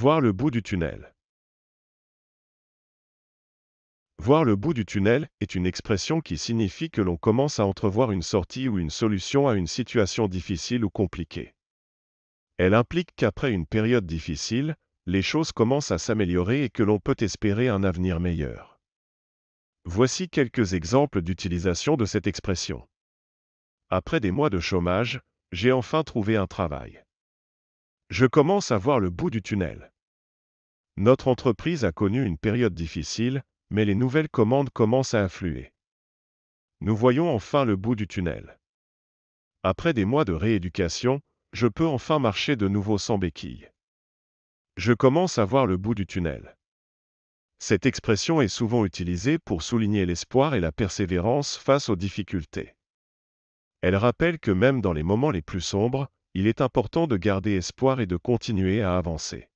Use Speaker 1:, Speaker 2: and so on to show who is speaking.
Speaker 1: Voir le bout du tunnel. Voir le bout du tunnel est une expression qui signifie que l'on commence à entrevoir une sortie ou une solution à une situation difficile ou compliquée. Elle implique qu'après une période difficile, les choses commencent à s'améliorer et que l'on peut espérer un avenir meilleur. Voici quelques exemples d'utilisation de cette expression. Après des mois de chômage, j'ai enfin trouvé un travail. Je commence à voir le bout du tunnel. Notre entreprise a connu une période difficile, mais les nouvelles commandes commencent à affluer. Nous voyons enfin le bout du tunnel. Après des mois de rééducation, je peux enfin marcher de nouveau sans béquille. Je commence à voir le bout du tunnel. Cette expression est souvent utilisée pour souligner l'espoir et la persévérance face aux difficultés. Elle rappelle que même dans les moments les plus sombres, il est important de garder espoir et de continuer à avancer.